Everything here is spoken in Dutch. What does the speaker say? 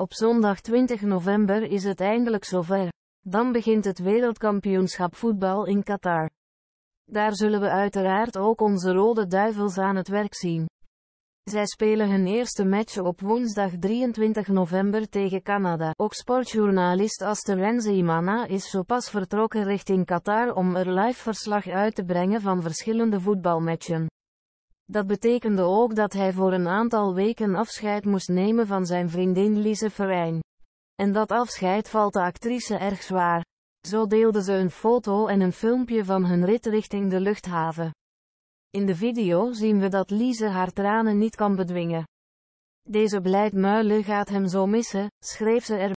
Op zondag 20 november is het eindelijk zover. Dan begint het wereldkampioenschap voetbal in Qatar. Daar zullen we uiteraard ook onze rode duivels aan het werk zien. Zij spelen hun eerste match op woensdag 23 november tegen Canada. Ook sportjournalist Aster Renze is zo pas vertrokken richting Qatar om er live verslag uit te brengen van verschillende voetbalmatchen. Dat betekende ook dat hij voor een aantal weken afscheid moest nemen van zijn vriendin Lise Verijn. En dat afscheid valt de actrice erg zwaar. Zo deelden ze een foto en een filmpje van hun rit richting de luchthaven. In de video zien we dat Lise haar tranen niet kan bedwingen. Deze blijdmuilen gaat hem zo missen, schreef ze er